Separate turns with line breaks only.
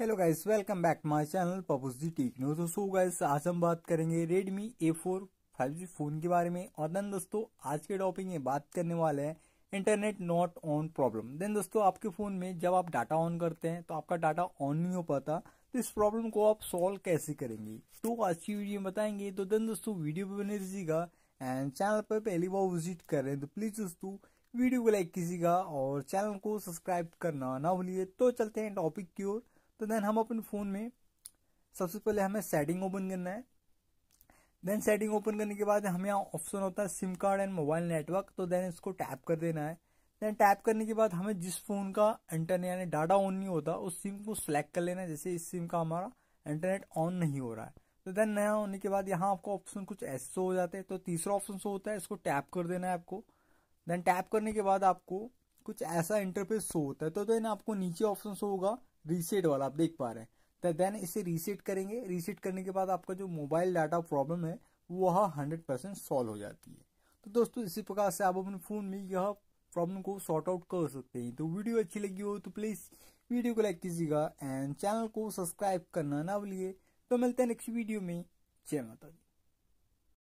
hello guys welcome back my channel पपूस G tech news दोस्तों guys आज हम बात करेंगे Redmi A four five G phone के बारे में और देन दोस्तों आज के टॉपिक में बात करने वाले हैं internet not on problem then दोस्तों आपके फोन में जब आप डाटा ऑन करते हैं तो आपका डाटा ऑन नहीं हो पाता तो इस प्रॉब्लम को आप सॉल्व कैसे करेंगे तो आज की वीडियो में बताएंगे तो देन दोस्तों वीडियो पर बने दीजिएगा एंड चैनल पर पहली बार विजिट कर रहे हैं तो प्लीज दोस्तों वीडियो को लाइक कीजिएगा और चैनल को सब्सक्राइब करना ना भूलिए तो चलते हैं टॉपिक की ओर तो देन हम अपने फ़ोन में सबसे पहले हमें सेटिंग ओपन करना है देन सेटिंग ओपन करने के बाद हमें यहाँ ऑप्शन होता है SIM card and mobile network तो देन इसको टैप कर देना है देन टैप करने के बाद हमें जिस फ़ोन का इंटरनेट यानी डाटा ऑन नहीं होता उस सिम को सिलेक्ट कर लेना है जैसे इस सिम का हमारा इंटरनेट ऑन नहीं हो रहा है तो देन नया होने के बाद यहाँ आपको ऑप्शन कुछ ऐसे हो जाते हैं तो तीसरा ऑप्शन शो होता है इसको टैप कर देना है आपको देन टैप करने के बाद आपको कुछ ऐसा इंटरफेस शो होता है तो देन आपको नीचे ऑप्शन शो होगा रीसेट वाला आप देख पा रहे हैं देन तो इसे रीसेट करेंगे रीसेट करने के बाद आपका जो मोबाइल डाटा प्रॉब्लम है वह हंड्रेड परसेंट सॉल्व हो जाती है तो दोस्तों इसी प्रकार से आप अपने फोन में यह प्रॉब्लम को सॉर्ट आउट कर सकते हैं तो वीडियो अच्छी लगी हो तो प्लीज वीडियो को लाइक कीजिएगा एंड चैनल को सब्सक्राइब करना ना भूलिए तो मिलते हैं नेक्स्ट वीडियो में जय माता दी